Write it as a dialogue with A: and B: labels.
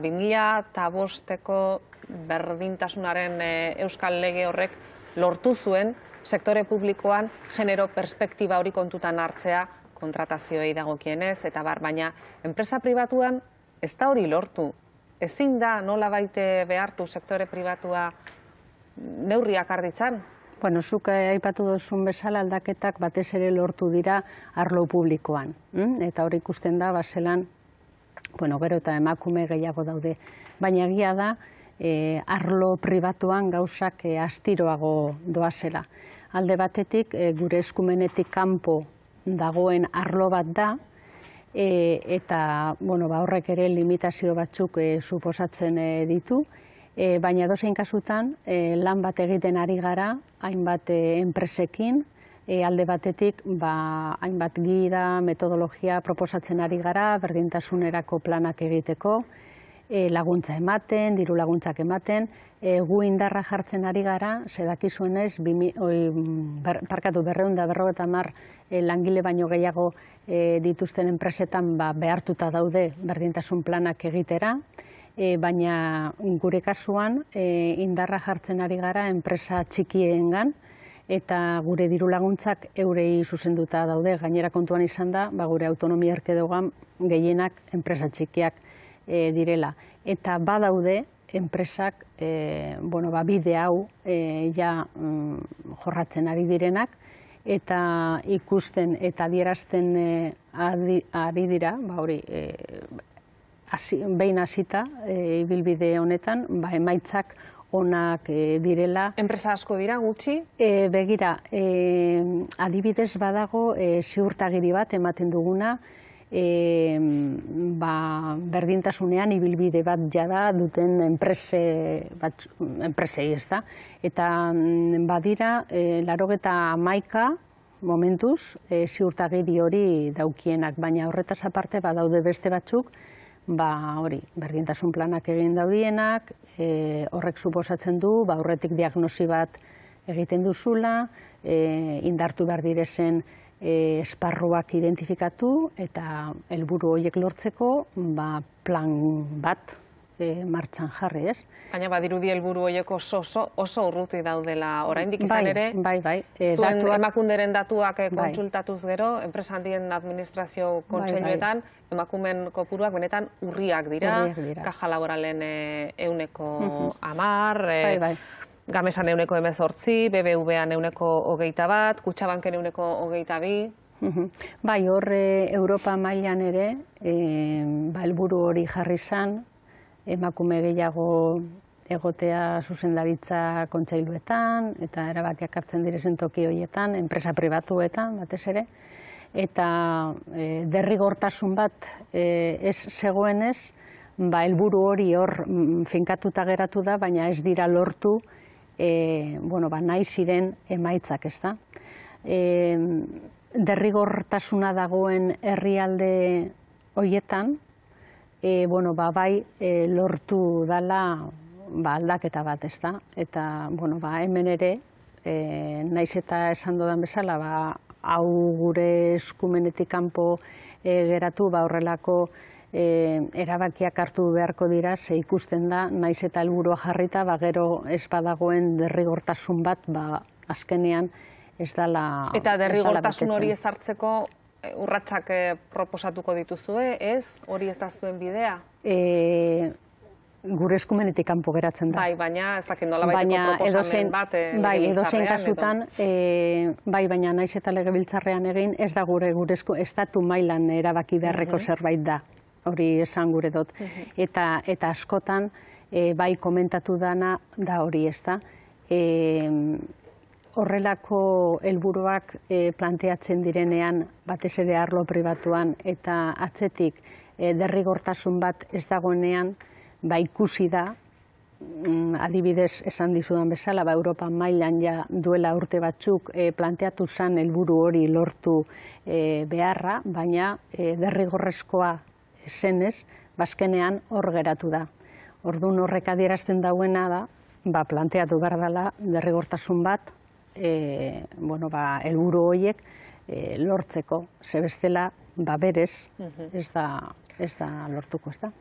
A: 2000 eta berdintasunaren eh, euskal lege horrek lortu zuen sektore publikoan genero perspektiba hori kontutan hartzea kontratazioei dagokienez, eta bar, baina enpresa pribatuan ez da hori lortu. Ezin da nola baite eh, behartu sektore pribatua neurriak arditzan?
B: Bueno, zuk eh, aipatu duzun bezala aldaketak batez ere lortu dira arlo publikoan. Hm? Eta hori ikusten da, baselan bueno, gero eta emakume gehiago daude. Baina egia da, e, arlo pribatuan gauzak e, astiroago doazela. Alde batetik, e, gure eskumenetik kanpo dagoen arlo bat da, e, eta bueno, ba, horrek ere limitazio batzuk e, suposatzen e, ditu, e, baina dozein kasutan e, lan bat egiten ari gara, hainbat enpresekin, e, alde batetik ba, hainbat gira, metodologia proposatzen ari gara, berdintasunerako planak egiteko, e, laguntza ematen, diru laguntzak ematen, e, gu indarra jartzen ari gara, sedak izuen ez, parkatu da berro eta mar langile baino gehiago dituzten enpresetan ba, behartuta daude berdintasun planak egitera, E, baina gure kasuan e, indarra jartzen ari gara enpresa txikiengan, eta gure diru laguntzak eurei zuzenduta daude gainera kontuan izan da, ba gure autonomia erkedogan gehienak enpresa txikiak e, direla eta badaude enpresak e, bueno, ba, bide hau e, ja mm, jorratzen ari direnak eta ikusten eta adierazten e, ari dira, ba hori, e, asi, behin hasita e, ibilbide honetan, ba emaitzak onak eh, direla. Enpresa asko dira gutxi? Eh, begira, eh, adibidez badago e, ziurtagiri bat ematen duguna, ba, berdintasunean ibilbide bat jada duten enprese, bat, enpresei ez Eta mm, badira, e, maika, momentuz, e, ziurtagiri hori daukienak, baina horretaz aparte badaude beste batzuk, ba, hori, berdintasun planak egin daudienak, e, horrek suposatzen du, ba, horretik diagnosi bat egiten duzula, e, indartu behar direzen e, esparruak identifikatu, eta helburu horiek lortzeko, ba, plan bat, e, martxan jarri, ez?
A: Baina badirudi helburu hoieko oso oso, urruti daudela oraindik izan bai, ere. Bai, bai, bai. datuak, emakunderen datuak eh, bai. kontsultatuz gero, enpresa handien administrazio bai, kontseiluetan bai, emakumen kopuruak benetan urriak dira, urriak dira. kaja laboralen euneko amar, Gamesan euneko emezortzi, BBV-an euneko hogeita bat, Kutsabanken euneko hogeita bi. Bai,
B: hor Europa mailan ere, e, ba, hori jarri zan, emakume gehiago egotea zuzendaritza kontseiluetan eta erabakiak hartzen direzen toki horietan, enpresa pribatuetan batez ere eta e, derrigortasun bat e, ez zegoenez ba helburu hori hor mm, finkatuta geratu da baina ez dira lortu e, bueno, ba, nahi ziren emaitzak, ez da. derrigortasuna dagoen herrialde hoietan, e, bueno, ba, bai e, lortu dala ba, aldaketa bat, ez da? Eta, bueno, ba, hemen ere, e, naiz eta esan dodan bezala, ba, hau gure eskumenetik kanpo e, geratu, ba, horrelako e, erabakiak hartu beharko dira, ze ikusten da, naiz eta helburua jarrita, ba, gero ez badagoen derrigortasun bat, ba, azkenean, Ez dala, eta derrigortasun hori ez
A: hartzeko urratsak eh, proposatuko dituzue, ez? Hori ez da zuen bidea?
B: E, gure eskumenetik kanpo geratzen da. Bai,
A: baina ez dakit nola proposamen edozen, bat. Eh, bai, edo kasutan,
B: e, bai, baina naiz eta legebiltzarrean egin, ez da gure gure esku, estatu mailan erabaki beharreko zerbait da. Hori esan gure dut. Eta, eta askotan, e, bai komentatu dana da hori ez da horrelako helburuak e, planteatzen direnean batez ere arlo pribatuan eta atzetik eh, derrigortasun bat ez dagoenean ba ikusi da mm, adibidez esan dizudan bezala, ba, Europa mailan ja duela urte batzuk e, planteatu zen helburu hori lortu beharra, baina e, derrigorrezkoa zenez, bazkenean ba, hor geratu da. Ordun horrek adierazten dauena da, ba, planteatu behar dela derrigortasun bat, e, bueno, ba, elburu horiek eh, lortzeko, zebestela, ba berez, ez da, ez da lortuko, ez da.